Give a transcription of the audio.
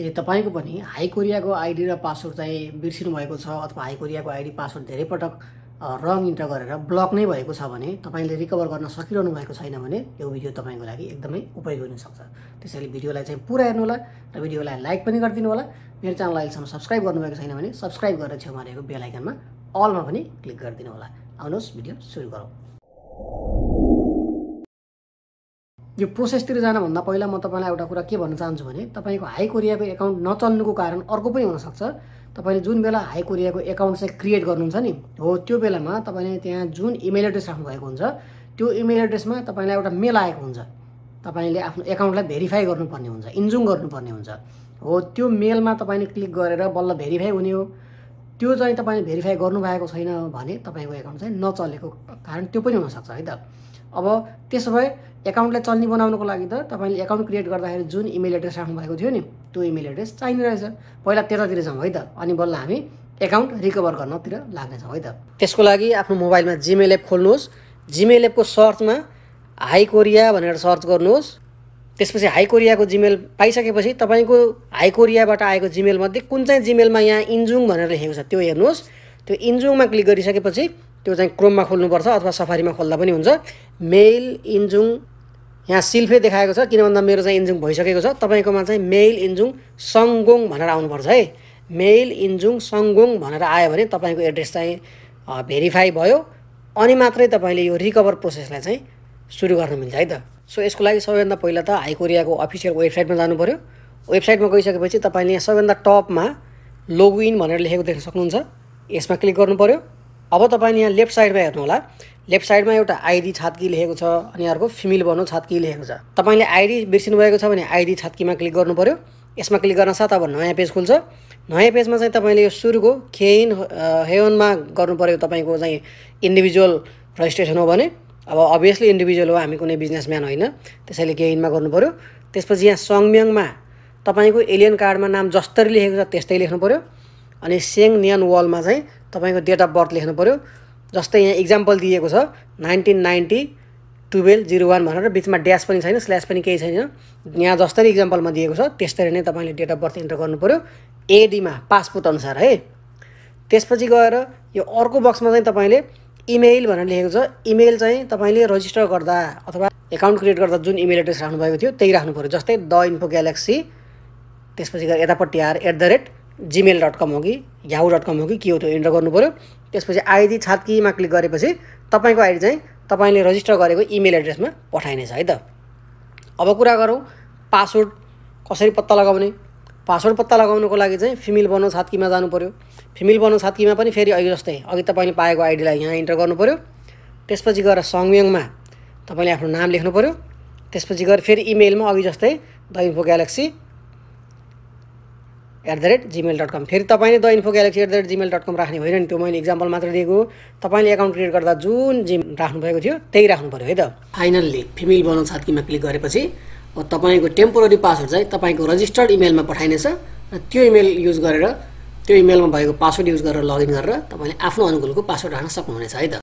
यदि तपाईँको पनि हाई कोरियाको आइडी र पासवर्ड चाहिँ बिर्सिनु भएको छ अथवा हाई कोरियाको आइडी पासवर्ड धेरै पटक रङ इन्टर गरेर ब्लक नै भएको छ भने तपाईँले रिकभर गर्न सकिरहनु भएको छैन भने यो भिडियो तपाईँको लागि एकदमै उपयोगी हुनसक्छ त्यसैले भिडियोलाई चाहिँ पुरा हेर्नु होला र भिडियोलाई लाइक पनि गरिदिनु होला मेरो च्यानल अहिलेसम्म सब्सक्राइब गर्नुभएको छैन भने सब्सक्राइब गरेर छेउमा रहेको बेलायकनमा अलमा पनि क्लिक गरिदिनु होला आउनुहोस् भिडियो सुरु गरौँ यो प्रोसेसतिर जानभन्दा पहिला म तपाईँलाई एउटा कुरा के भन्न चाहन्छु भने तपाईँको हाई कोरियाको एकाउन्ट नचल्नुको कारण अर्को पनि हुनसक्छ तपाईँले जुन बेला हाई कोरियाको एकाउन्ट चाहिँ क्रिएट गर्नुहुन्छ नि हो त्यो बेलामा तपाईँले त्यहाँ जुन इमेल एड्रेस राख्नुभएको हुन्छ त्यो इमेल एड्रेसमा तपाईँलाई एउटा मेल आएको हुन्छ तपाईँले आफ्नो एकाउन्टलाई भेरिफाई गर्नुपर्ने हुन्छ इन्जुम गर्नुपर्ने हुन्छ हो त्यो मेलमा तपाईँले क्लिक गरेर बल्ल भेरिफाई हुने हो त्यो चाहिँ तपाईँले भेरिफाई गर्नुभएको छैन भने तपाईँको एकाउन्ट चाहिँ नचलेको कारण त्यो पनि हुनसक्छ है त अब त्यसो भए एकाउन्टलाई चल्ने बनाउनुको लागि त तपाईँले एकाउन्ट क्रिएट गर्दाखेरि जुन इमेल एड्रेस राख्नु भएको थियो नि त्यो इमेल एड्रेस चाहिने रहेछ पहिला त्यतातिर जाउँ है त अनि बल्ल हामी एकाउन्ट रिकभर गर्नतिर लाग्नेछौँ है त त्यसको लागि आफ्नो मोबाइलमा जिमेल एप खोल्नुहोस् जिमेल एपको सर्चमा हाई कोरिया भनेर सर्च गर्नुहोस् त्यसपछि हाई कोरियाको जिमेल पाइसकेपछि तपाईँको हाई कोरियाबाट आएको जिमेलमध्ये कुन चाहिँ जिमेलमा यहाँ इन्जुङ भनेर लेखेको छ त्यो हेर्नुहोस् त्यो इन्जुङमा क्लिक गरिसकेपछि त्यो चाहिँ क्रोममा खोल्नुपर्छ अथवा सफारीमा खोल्दा पनि हुन्छ मेल इन्जुङ यहाँ सिल्फे देखाएको छ किन भन्दा मेरो चाहिँ इन्जुङ भइसकेको छ तपाईँकोमा चाहिँ मेल इन्जुङ सङ्गोङ भनेर आउनुपर्छ है मेल इन्जुङ सङ्गोङ भनेर आयो भने तपाईँको एड्रेस चाहिँ भेरिफाई भयो अनि मात्रै तपाईँले यो रिकभर प्रोसेसलाई चाहिँ सुरु गर्न मिल्छ है त सो यसको लागि सबैभन्दा पहिला त हाइकोरियाको अफिसियल वेबसाइटमा जानु पऱ्यो वेबसाइटमा गइसकेपछि तपाईँले यहाँ सबैभन्दा टपमा लगइन भनेर लेखेको देख्न सक्नुहुन्छ यसमा क्लिक गर्नु पऱ्यो अब तपाईँले यहाँ लेफ्ट साइडमा हेर्नुहोला लेफ्ट साइडमा एउटा आइडी छात्की लेखेको छ अनि अर्को फिमेल भनौँ छात्की लेखेको छ तपाईँले आइडी बिर्सिनु भएको छ भने आइडी छात्कीमा क्लिक गर्नु पऱ्यो यसमा क्लिक गर्न साथ अब नयाँ पेज खुल्छ नयाँ पेजमा चाहिँ तपाईँले यो सुरुको खेइन हेवनमा गर्नु पऱ्यो तपाईँको चाहिँ इन्डिभिजुअल रजिस्ट्रेसन हो भने अब अभियसली इन्डिभिजुअल हो हामी कुनै बिजनेसम्यान होइन त्यसैले केइनमा गर्नु पऱ्यो त्यसपछि यहाँ सङम्याङमा तपाईँको एलियन कार्डमा नाम जस्तरी लेखेको छ त्यस्तै लेख्नु पऱ्यो अनि सेङ नियन वालमा चाहिँ तपाईँको डेट अफ बर्थ लेख्नु पऱ्यो जस्तै यहाँ इक्जाम्पल दिएको छ nineteen ninety twelve zero one भनेर बिचमा ड्यास पनि छैन स्ल्यास पनि केही छैन यहाँ जस्तै इक्जाम्पलमा दिएको छ त्यस्तरी नै तपाईँले डेट अफ बर्थ इन्टर पऱ्यो एडीमा पासपोर्ट अनुसार है त्यसपछि गएर यो अर्को बक्समा चाहिँ तपाईँले इमेल भनेर लेखेको छ इमेल चाहिँ तपाईँले रजिस्टर गर्दा अथवा एकाउन्ट क्रिएट गर्दा जुन इमेल एड्रेस राख्नुभएको थियो त्यही राख्नु पऱ्यो जस्तै द इन्फो ग्यालेक्सी त्यसपछि गएर यतापट्टि आएर at the rate Gmail dot com हो कि याहु डट कम हो कि के हो त्यो इन्टर पऱ्यो त्यसपछि आइडी छात्कीमा क्लिक गरेपछि तपाईँको आइडी चाहिँ तपाईँले रजिस्टर गरेको इमेल एड्रेसमा पठाइनेछ है त अब कुरा गरौँ पासवर्ड कसरी पत्ता लगाउने पासवर्ड पत्ता लगाउनुको लागि चाहिँ फिमेल बनाउनु छात्कीमा जानु पऱ्यो फिमेल बनाउनु छात्कीमा पनि फेरि अघि जस्तै अघि तपाईँले पाएको आइडीलाई यहाँ इन्टर पऱ्यो त्यसपछि गएर सङ्गयङमा तपाईँले आफ्नो नाम लेख्नु पऱ्यो त्यसपछि गएर फेरि इमेलमा अघि जस्तै the info galaxy at the rate Gmail dot com फेरि तपाईँले the info galaxy at the rate Gmail dot com राख्ने होइन नि त्यो मैले इक्जाम्पल मात्र दिएको तपाईँले एकाउन्ट क्रिएट गर्दा जुन जिम राख्नुभएको थियो त्यही राख्नु पऱ्यो है त फाइनल्ली फिमेल बनाउनु छात्कीमा क्लिक गरेपछि तपाईँको टेम्पोरेरी पासवर्ड चाहिँ तपाईँको रजिस्टर्ड इमेलमा पठाइनेछ र त्यो इमेल युज गरेर त्यो इमेलमा भएको पासवर्ड युज गरेर लगइन गरेर तपाईँले आफ्नो अनुकूलको पासवर्ड राख्न सक्नुहुनेछ है त